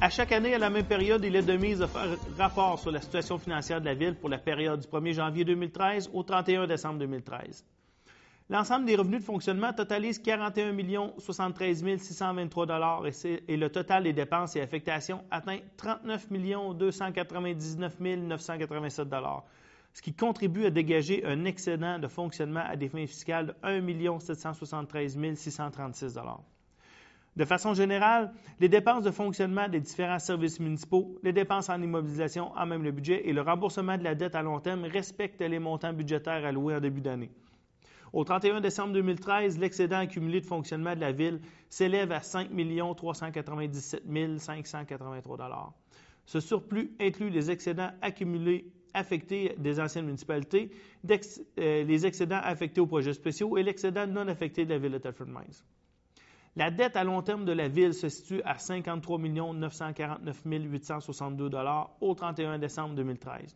À chaque année, à la même période, il est de mise à faire rapport sur la situation financière de la ville pour la période du 1er janvier 2013 au 31 décembre 2013. L'ensemble des revenus de fonctionnement totalise 41 73 623 et, le total des dépenses et affectations atteint 39 299 987 ce qui contribue à dégager un excédent de fonctionnement à des fins fiscales de 1 773 636 de façon générale, les dépenses de fonctionnement des différents services municipaux, les dépenses en immobilisation, en même le budget et le remboursement de la dette à long terme respectent les montants budgétaires alloués en début d'année. Au 31 décembre 2013, l'excédent accumulé de fonctionnement de la ville s'élève à 5 397 583 Ce surplus inclut les excédents accumulés affectés des anciennes municipalités, euh, les excédents affectés aux projets spéciaux et l'excédent non affecté de la ville de Telford Mines. La dette à long terme de la ville se situe à 53 949 862 au 31 décembre 2013.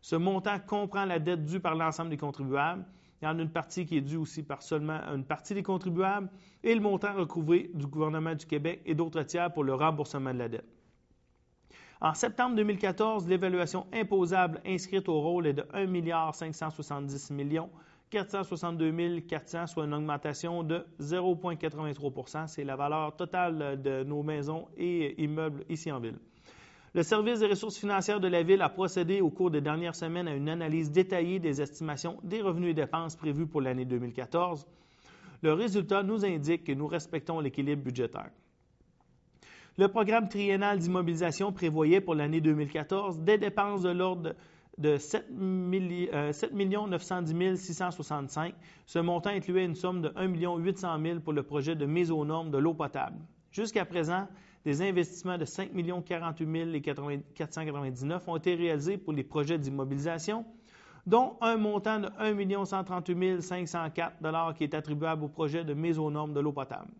Ce montant comprend la dette due par l'ensemble des contribuables. Il y en a une partie qui est due aussi par seulement une partie des contribuables et le montant recouvré du gouvernement du Québec et d'autres tiers pour le remboursement de la dette. En septembre 2014, l'évaluation imposable inscrite au rôle est de 1 570 462 400, soit une augmentation de 0,83 C'est la valeur totale de nos maisons et immeubles ici en ville. Le service des ressources financières de la Ville a procédé au cours des dernières semaines à une analyse détaillée des estimations des revenus et dépenses prévues pour l'année 2014. Le résultat nous indique que nous respectons l'équilibre budgétaire. Le programme triennal d'immobilisation prévoyait pour l'année 2014 des dépenses de l'ordre de 7, 910 665. Ce montant incluait une somme de 1 800 000 pour le projet de mise aux normes de l'eau potable. Jusqu'à présent, des investissements de 5 48 499 ont été réalisés pour les projets d'immobilisation, dont un montant de 1 138 504 qui est attribuable au projet de mise aux normes de l'eau potable.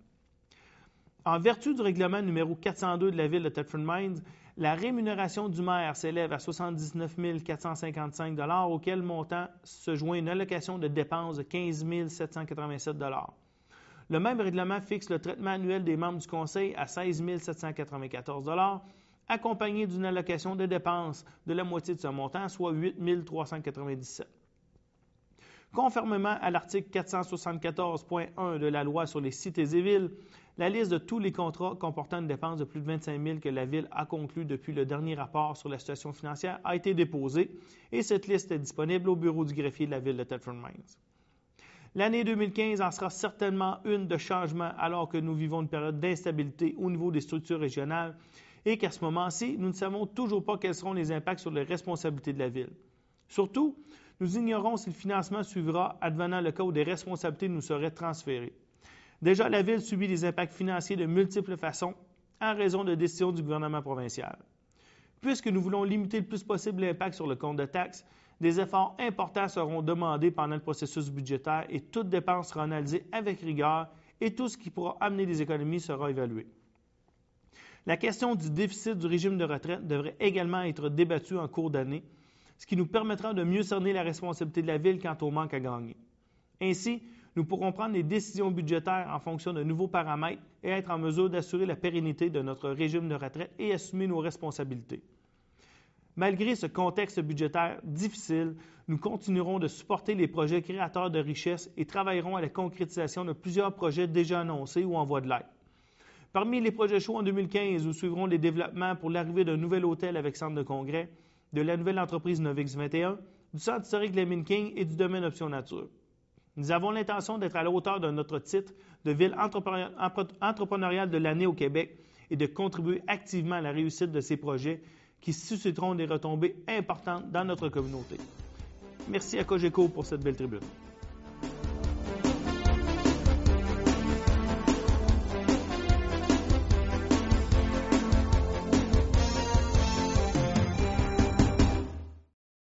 En vertu du règlement numéro 402 de la ville de Thetford Mines, la rémunération du maire s'élève à 79 455 auquel montant se joint une allocation de dépenses de 15 787 Le même règlement fixe le traitement annuel des membres du conseil à 16 794 accompagné d'une allocation de dépenses de la moitié de ce montant, soit 8 397 Conformément à l'article 474.1 de la loi sur les cités et villes, la liste de tous les contrats comportant une dépense de plus de 25 000 que la Ville a conclue depuis le dernier rapport sur la situation financière a été déposée et cette liste est disponible au bureau du greffier de la Ville de Telford Mines. L'année 2015 en sera certainement une de changement alors que nous vivons une période d'instabilité au niveau des structures régionales et qu'à ce moment-ci, nous ne savons toujours pas quels seront les impacts sur les responsabilités de la Ville. Surtout, nous ignorons si le financement suivra, advenant le cas où des responsabilités nous seraient transférées. Déjà, la Ville subit des impacts financiers de multiples façons en raison de décisions du gouvernement provincial. Puisque nous voulons limiter le plus possible l'impact sur le compte de taxes, des efforts importants seront demandés pendant le processus budgétaire et toute dépense sera analysée avec rigueur et tout ce qui pourra amener des économies sera évalué. La question du déficit du régime de retraite devrait également être débattue en cours d'année ce qui nous permettra de mieux cerner la responsabilité de la ville quant au manque à gagner. Ainsi, nous pourrons prendre des décisions budgétaires en fonction de nouveaux paramètres et être en mesure d'assurer la pérennité de notre régime de retraite et assumer nos responsabilités. Malgré ce contexte budgétaire difficile, nous continuerons de supporter les projets créateurs de richesses et travaillerons à la concrétisation de plusieurs projets déjà annoncés ou en voie de l'aide. Parmi les projets chauds en 2015, nous suivrons les développements pour l'arrivée d'un nouvel hôtel avec centre de congrès, de la nouvelle entreprise Novix 21, du centre historique de King et du domaine Option Nature. Nous avons l'intention d'être à la hauteur de notre titre de ville entrepreneuriale de l'année au Québec et de contribuer activement à la réussite de ces projets qui susciteront des retombées importantes dans notre communauté. Merci à Cogeco pour cette belle tribune.